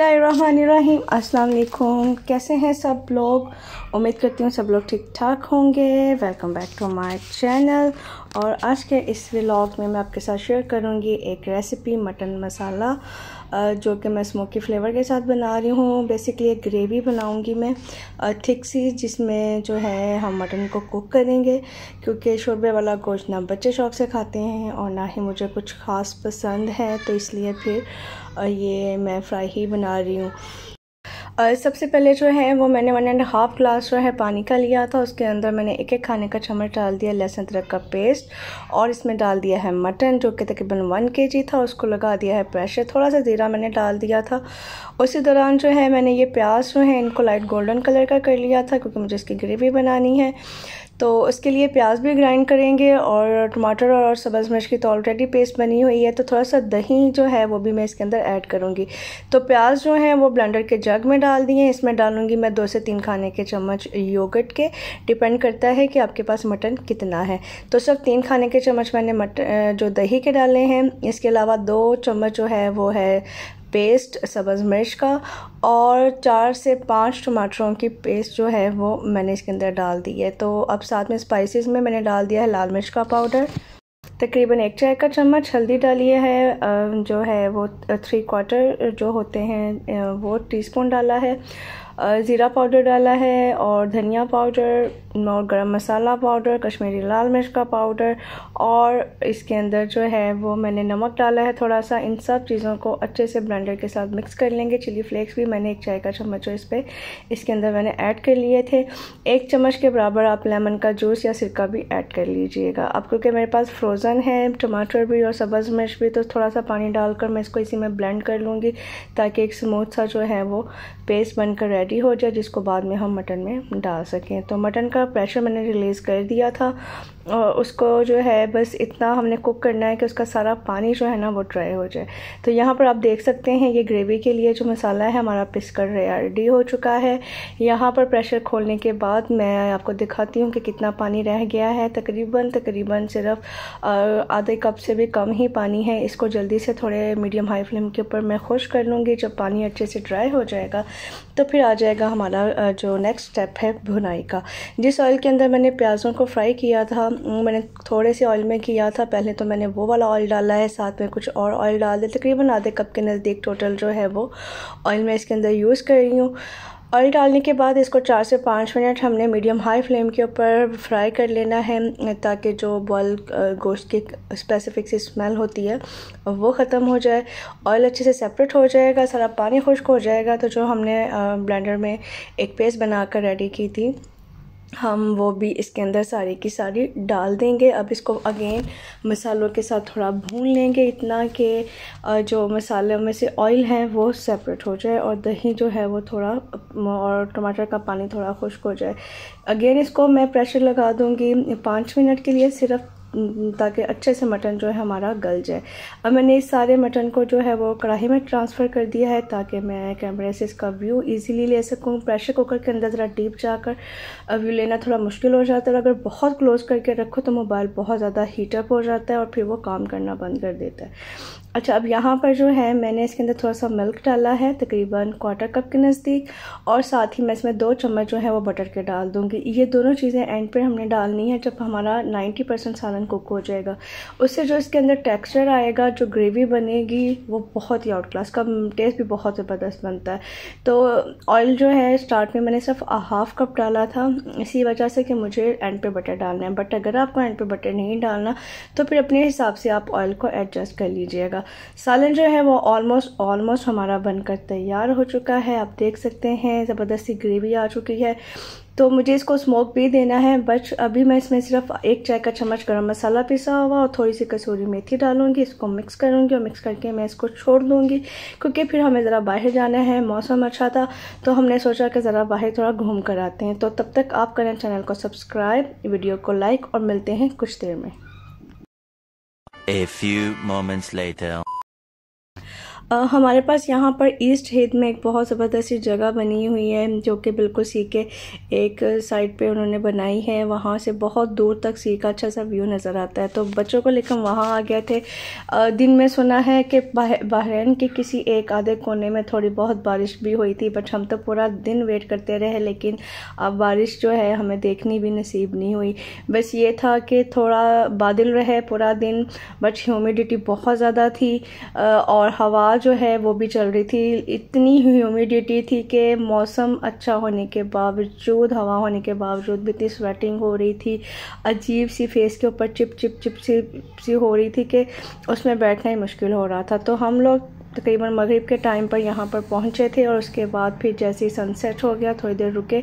बिस्मिल्लाहिर्रहमानिर्रहीम अस्सलाम वालेकुम कैसे हैं सब लोग उम्मीद करती हूँ सब लोग ठीक ठाक होंगे welcome back to my channel और आज के इस व्लॉग में मैं आपके साथ शेयर करूँगी एक रेसिपी मटन मसाला जो कि मैं स्मोकी फ्लेवर के साथ बना रही हूँ बेसिकली एक ग्रेवी बनाऊँगी मैं थिक सी जिसमें जो है हम मटन को कुक करेंगे क्योंकि शोरबे वाला गोश्त ना बच्चे शौक से खाते हैं और ना ही मुझे कुछ ख़ास पसंद है तो इसलिए फिर ये मैं फ्राई ही बना रही हूँ और सबसे पहले जो है वो मैंने वन एंड हाफ़ ग्लास जो है पानी का लिया था उसके अंदर मैंने एक एक खाने का चम्मच डाल दिया लहसुन अदरक का पेस्ट और इसमें डाल दिया है मटन जो कि तकरीबन वन के जी था उसको लगा दिया है प्रेशर थोड़ा सा ज़ीरा मैंने डाल दिया था उसी दौरान जो है मैंने ये प्याज जो है इनको लाइट गोल्डन कलर का कर लिया था क्योंकि मुझे इसकी ग्रेवी बनानी है तो उसके लिए प्याज भी ग्राइंड करेंगे और टमाटर और सब्ज़ मिर्च की तो ऑलरेडी पेस्ट बनी हुई है तो थोड़ा सा दही जो है वो भी मैं इसके अंदर ऐड करूँगी तो प्याज जो है वो ब्लेंडर के जग में डाल दिए इसमें डालूंगी मैं दो से तीन खाने के चम्मच योगट के डिपेंड करता है कि आपके पास मटन कितना है तो सब तीन खाने के चम्मच मैंने मटन जो दही के डाले हैं इसके अलावा दो चम्मच जो है वो है पेस्ट सब्ज़ मिर्च का और चार से पांच टमाटरों की पेस्ट जो है वो मैंने इसके अंदर डाल दी है तो अब साथ में स्पाइसेस में मैंने डाल दिया है लाल मिर्च का पाउडर तकरीबन एक चाय का चम्मच हल्दी डाली है जो है वो थ्री क्वार्टर जो होते हैं वो टीस्पून डाला है ज़ीरा पाउडर डाला है और धनिया पाउडर और गरम मसाला पाउडर कश्मीरी लाल मिर्च का पाउडर और इसके अंदर जो है वो मैंने नमक डाला है थोड़ा सा इन सब चीज़ों को अच्छे से ब्लेंडर के साथ मिक्स कर लेंगे चिली फ्लेक्स भी मैंने एक चाय का चम्मच इस पर इसके अंदर मैंने ऐड कर लिए थे एक चम्मच के बराबर आप लेमन का जूस या सिरका भी ऐड कर लीजिएगा अब क्योंकि मेरे पास फ्रोज़न है टमाटर भी और सब्ज़ मिर्च भी तो थोड़ा सा पानी डालकर मैं इसको इसी में ब्लेंड कर लूँगी ताकि एक स्मूथ सा जो है वो पेस्ट बनकर रेडी रेडी हो जाए जिसको बाद में हम मटन में डाल सकें तो मटन का प्रेशर मैंने रिलीज़ कर दिया था उसको जो है बस इतना हमने कुक करना है कि उसका सारा पानी जो है ना वो ड्राई हो जाए तो यहाँ पर आप देख सकते हैं ये ग्रेवी के लिए जो मसाला है हमारा पिसकर रेडी हो चुका है यहाँ पर प्रेशर खोलने के बाद मैं आपको दिखाती हूँ कि कितना पानी रह गया है तकरीबन तकरीबन सिर्फ आधे कप से भी कम ही पानी है इसको जल्दी से थोड़े मीडियम हाई फ्लेम के ऊपर मैं खुश कर लूँगी जब पानी अच्छे से ड्राई हो जाएगा तो फिर आ जाएगा हमारा जो नेक्स्ट स्टेप है भुनाई का जिस ऑयल के अंदर मैंने प्याज़ों को फ्राई किया था मैंने थोड़े से ऑयल में किया था पहले तो मैंने वो वाला ऑयल डाला है साथ में कुछ और ऑयल डाल दिया तकरीबन आधे कप के नज़दीक टोटल जो है वो ऑयल मैं इसके अंदर यूज़ कर रही हूँ ऑयल डालने के बाद इसको चार से पाँच मिनट हमने मीडियम हाई फ्लेम के ऊपर फ्राई कर लेना है ताकि जो बॉयल गोश्त की स्पेसिफिक सी स्मेल होती है वो ख़त्म हो जाए ऑयल अच्छे से सेपरेट हो जाएगा सारा पानी खुश्क हो जाएगा तो जो हमने ब्लेंडर में एक पेस्ट बनाकर रेडी की थी हम वो भी इसके अंदर सारी की सारी डाल देंगे अब इसको अगेन मसालों के साथ थोड़ा भून लेंगे इतना कि जो मसालों में से ऑयल है वो सेपरेट हो जाए और दही जो है वो थोड़ा और टमाटर का पानी थोड़ा खुश्क हो जाए अगेन इसको मैं प्रेशर लगा दूंगी पाँच मिनट के लिए सिर्फ ताकि अच्छे से मटन जो है हमारा गल जाए अब मैंने इस सारे मटन को जो है वो कढ़ाई में ट्रांसफ़र कर दिया है ताकि मैं कैमरे से इसका व्यू इजीली ले सकूँ प्रेशर कुकर के अंदर ज़रा डीप जाकर व्यू लेना थोड़ा मुश्किल हो जाता है और अगर बहुत क्लोज़ करके रखो तो मोबाइल बहुत ज़्यादा हीटअप हो जाता है और फिर वो काम करना बंद कर देता है अच्छा अब यहाँ पर जो है मैंने इसके अंदर थोड़ा सा मिल्क डाला है तकरीबन क्वार्टर कप के नज़दीक और साथ ही मैं इसमें दो चम्मच जो है वो बटर के डाल दूँगी ये दोनों चीज़ें एंड पर हमने डालनी है जब हमारा 90 परसेंट सालन कुक हो जाएगा उससे जो इसके अंदर टेक्सचर आएगा जो ग्रेवी बनेगी वो बहुत ही आउट क्लास का टेस्ट भी बहुत ज़बरदस्त बनता है तो ऑयल जो है स्टार्ट में मैंने सिर्फ हाफ कप डाला था इसी वजह से कि मुझे एंड पे बटर डालना है बट अगर आपको एंड पे बटर नहीं डालना तो फिर अपने हिसाब से आप ऑयल को एडजस्ट कर लीजिएगा सालन जो है वो ऑलमोस्ट ऑलमोस्ट हमारा बनकर तैयार हो चुका है आप देख सकते हैं ज़बरदस्ती ग्रेवी आ चुकी है तो मुझे इसको स्मोक भी देना है बट अभी मैं इसमें सिर्फ एक चाय का चम्मच गरम मसाला पिसा हुआ और थोड़ी सी कसूरी मेथी डालूंगी इसको मिक्स करूंगी और मिक्स करके मैं इसको छोड़ दूंगी क्योंकि फिर हमें ज़रा बाहर जाना है मौसम अच्छा था तो हमने सोचा कि ज़रा बाहर थोड़ा घूम कर आते हैं तो तब तक आप करें चैनल को सब्सक्राइब वीडियो को लाइक और मिलते हैं कुछ देर में A few moments later हमारे पास यहाँ पर ईस्ट हेद में एक बहुत ज़बरदस्त जगह बनी हुई है जो कि बिल्कुल सी के एक साइड पे उन्होंने बनाई है वहाँ से बहुत दूर तक सी का अच्छा सा व्यू नज़र आता है तो बच्चों को लेकर वहाँ आ गए थे दिन में सुना है कि बहरीन के किसी एक आधे कोने में थोड़ी बहुत बारिश भी हुई थी बट हम तो पूरा दिन वेट करते रहे लेकिन अब बारिश जो है हमें देखनी भी नसीब नहीं हुई बस ये था कि थोड़ा बादल रहे पूरा दिन बट ह्यूमिडिटी बहुत ज़्यादा थी और हवा जो है वो भी चल रही थी इतनी ह्यूमिडिटी थी कि मौसम अच्छा होने के बावजूद हवा होने के बावजूद भी इतनी स्वेटिंग हो रही थी अजीब सी फेस के ऊपर चिप चिप चिप सी सी हो रही थी कि उसमें बैठना ही मुश्किल हो रहा था तो हम लोग तकरीबन मगरिब के टाइम पर यहाँ पर पहुँचे थे और उसके बाद फिर जैसे ही सनसेट हो गया थोड़ी देर रुके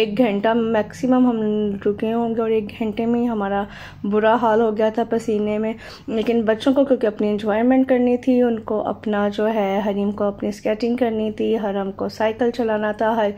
एक घंटा मैक्सिमम हम रुके होंगे और एक घंटे में ही हमारा बुरा हाल हो गया था पसीने में लेकिन बच्चों को क्योंकि अपनी इंजॉयमेंट करनी थी उनको अपना जो है हरीम को अपनी स्केटिंग करनी थी हरम को साइकिल चलाना था हर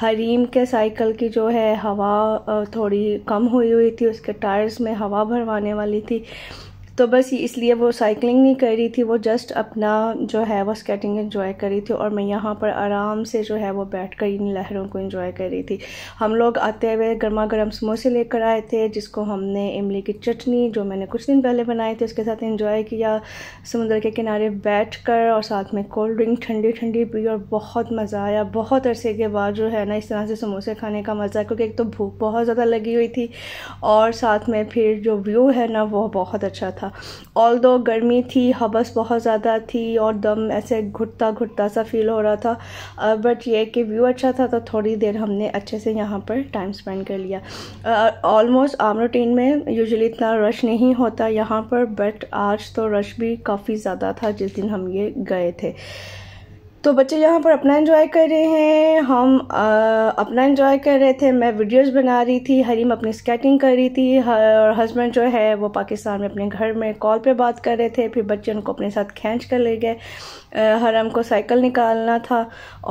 हरीम के साइकिल की जो है हवा थोड़ी कम हुई हुई थी उसके टायर्स में हवा भरवाने वाली थी तो बस इसलिए वो साइकिलिंग नहीं कर रही थी वो जस्ट अपना जो है वो स्केटिंग इन्जॉय कर रही थी और मैं यहाँ पर आराम से जो है वो बैठ कर इन लहरों को इन्जॉय कर रही थी हम लोग आते हुए गर्मा गर्म समोसे लेकर आए थे जिसको हमने इमली की चटनी जो मैंने कुछ दिन पहले बनाई थी उसके साथ इन्जॉय किया समुद्र के किनारे बैठ कर और साथ में कोल्ड ड्रिंक ठंडी ठंडी पी और बहुत मज़ा आया बहुत अरसे के बाद जो है ना इस तरह से समोसे खाने का मज़ा क्योंकि एक तो भूख बहुत ज़्यादा लगी हुई थी और साथ में फिर जो व्यू है ना वो बहुत अच्छा था ऑल दो गर्मी थी हबस बहुत ज़्यादा थी और दम ऐसे घुटता घुटता सा फील हो रहा था बट ये कि व्यू अच्छा था तो थोड़ी देर हमने अच्छे से यहाँ पर टाइम स्पेंड कर लिया ऑलमोस्ट आम रूटीन में यूजली इतना रश नहीं होता यहाँ पर बट आज तो रश भी काफ़ी ज़्यादा था जिस दिन हम ये गए थे तो बच्चे यहाँ पर अपना इन्जॉय कर रहे हैं हम आ, अपना इन्जॉय कर रहे थे मैं वीडियोस बना रही थी हरीम अपनी स्केटिंग कर रही थी और हस्बैंड जो है वो पाकिस्तान में अपने घर में कॉल पे बात कर रहे थे फिर बच्चे उनको अपने साथ खींच कर ले गए हरम को साइकिल निकालना था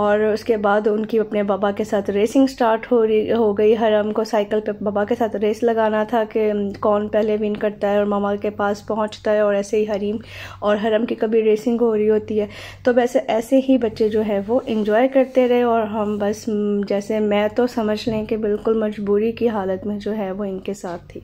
और उसके बाद उनकी अपने बाबा के साथ रेसिंग स्टार्ट हो रही हो गई हरम को साइकिल पर बाबा के साथ रेस लगाना था कि कौन पहले विन करता है और मामा के पास पहुँचता है और ऐसे ही हरीम और हरम की कभी रेसिंग हो रही होती है तो वैसे ऐसे ही बच्चे जो है वो इंजॉय करते रहे और हम बस जैसे मैं तो समझ लें कि बिल्कुल मजबूरी की हालत में जो है वो इनके साथ थी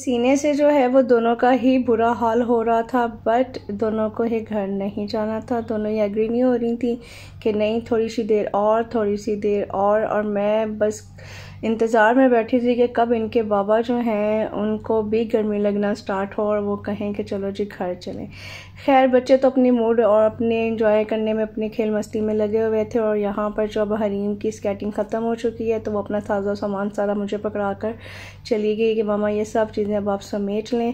सीने से जो है वो दोनों का ही बुरा हाल हो रहा था बट दोनों को ही घर नहीं जाना था दोनों ये एग्री नहीं हो रही थी कि नहीं थोड़ी सी देर और थोड़ी सी देर और और मैं बस इंतज़ार में बैठी थी कि कब इनके बाबा जो हैं उनको भी गर्मी लगना स्टार्ट हो और वो कहें कि चलो जी घर चलें खैर बच्चे तो अपनी मूड और अपने इंजॉय करने में अपने खेल मस्ती में लगे हुए थे और यहाँ पर जब हरीम की स्केटिंग ख़त्म हो चुकी है तो वो अपना ताज़ा सामान सारा मुझे पकड़ा कर चली गई कि मामा ये सब चीज़ें अब आप समेट लें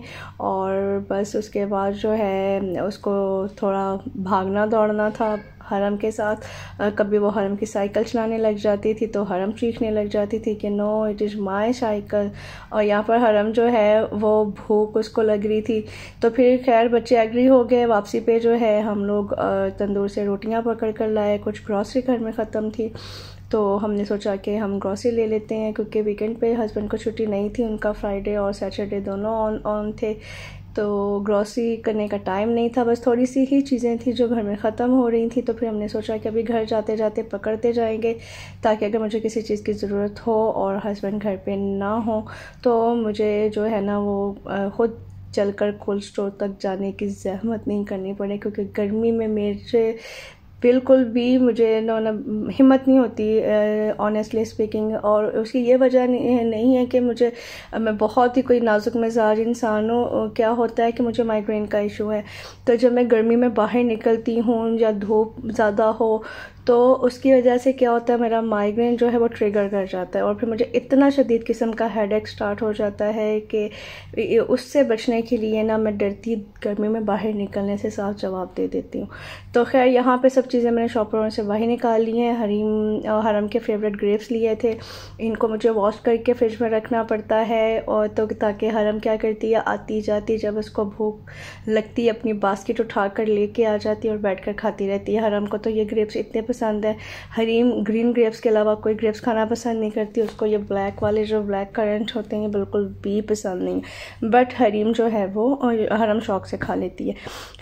और बस उसके बाद जो है उसको थोड़ा भागना दौड़ना था हरम के साथ कभी वो हरम की साइकिल चलाने लग जाती थी तो हरम चीखने लग जाती थी कि no it is my cycle और यहाँ पर हरम जो है वो भूख उसको लग रही थी तो फिर खैर बच्चे एग्री हो गए वापसी पे जो है हम लोग तंदूर से रोटियाँ पकड़ कर लाए कुछ ग्रॉसरी घर में ख़त्म थी तो हमने सोचा कि हम ग्रॉसरी ले लेते हैं क्योंकि वीकेंड पे हस्बैंड को छुट्टी नहीं थी उनका फ्राइडे और सैटरडे दोनों ऑन ऑन थे तो ग्रॉसरी करने का टाइम नहीं था बस थोड़ी सी ही चीज़ें थी जो घर में ख़त्म हो रही थी तो फिर हमने सोचा कि अभी घर जाते जाते पकड़ते जाएंगे ताकि अगर मुझे किसी चीज़ की ज़रूरत हो और हस्बैंड घर पे ना हो तो मुझे जो है ना वो ख़ुद चल कर कोल्ड स्टोर तक जाने की जहमत नहीं करनी पड़े क्योंकि गर्मी में मेरे बिल्कुल भी मुझे ना हिम्मत नहीं होती ऑनेस्टली uh, स्पीकिंग और उसकी ये वजह नहीं है कि मुझे मैं बहुत ही कोई नाजुक मिजाज इंसान हूँ क्या होता है कि मुझे माइग्रेन का इशू है तो जब मैं गर्मी में बाहर निकलती हूँ या धूप ज़्यादा हो तो उसकी वजह से क्या होता है मेरा माइग्रेन जो है वो ट्रिगर कर जाता है और फिर मुझे इतना शदीद किस्म का हेडेक स्टार्ट हो जाता है कि उससे बचने के लिए ना मैं डरती गर्मी में बाहर निकलने से साफ जवाब दे देती हूँ तो खैर यहाँ पे सब चीज़ें मैंने शॉपरों से वही निकाल ली हैं हरीम हरम के फेवरेट ग्रेप्स लिए थे इनको मुझे वॉश करके फ्रिज में रखना पड़ता है और तो ताकि हरम क्या करती है आती जाती जब उसको भूख लगती है अपनी बास्केट उठा कर लेके आ जाती है और बैठ कर खाती रहती है हरम को तो ये ग्रेप्स इतने पसंद है हरीम ग्रीन ग्रेप्स के अलावा कोई ग्रेप्स खाना पसंद नहीं करती उसको ये ब्लैक वाले जो ब्लैक करंट होते हैं ये बिल्कुल भी पसंद नहीं बट हरीम जो है वो हरम शौक से खा लेती है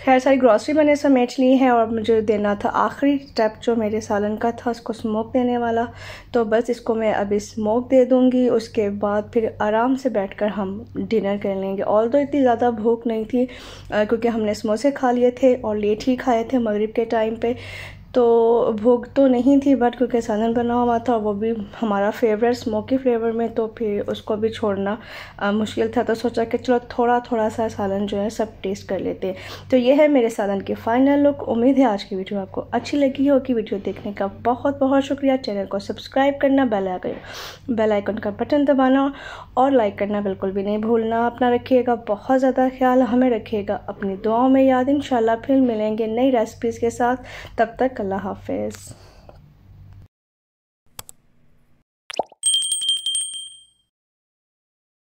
खैर सारी ग्रॉसरी मैंने समेट ली है और मुझे देना था आखिरी स्टेप जो मेरे सालन का था उसको स्मोक देने वाला तो बस इसको मैं अभी स्मोक दे दूँगी उसके बाद फिर आराम से बैठ कर हम डिनर कर लेंगे ऑल तो इतनी ज़्यादा भूख नहीं थी क्योंकि हमने समोसे खा लिए थे और लेट ही खाए थे मगरिब के टाइम पे तो भूख तो नहीं थी बट क्योंकि सालन बना हुआ था वो भी हमारा फेवरेट स्मोकी फ्लेवर में तो फिर उसको भी छोड़ना आ, मुश्किल था तो सोचा कि चलो थोड़ा थोड़ा सा सालन जो है सब टेस्ट कर लेते हैं तो ये है मेरे सालन की फ़ाइनल लुक उम्मीद है आज की वीडियो आपको अच्छी लगी हो कि वीडियो देखने का बहुत बहुत शुक्रिया चैनल को सब्सक्राइब करना बेल आइकन बेल आइकन का बटन दबाना और लाइक करना बिल्कुल भी नहीं भूलना अपना रखिएगा बहुत ज़्यादा ख्याल हमें रखिएगा अपनी दुआओं में याद इन फिर मिलेंगे नई रेसिपीज़ के साथ तब तक अल्लाह हाफिज़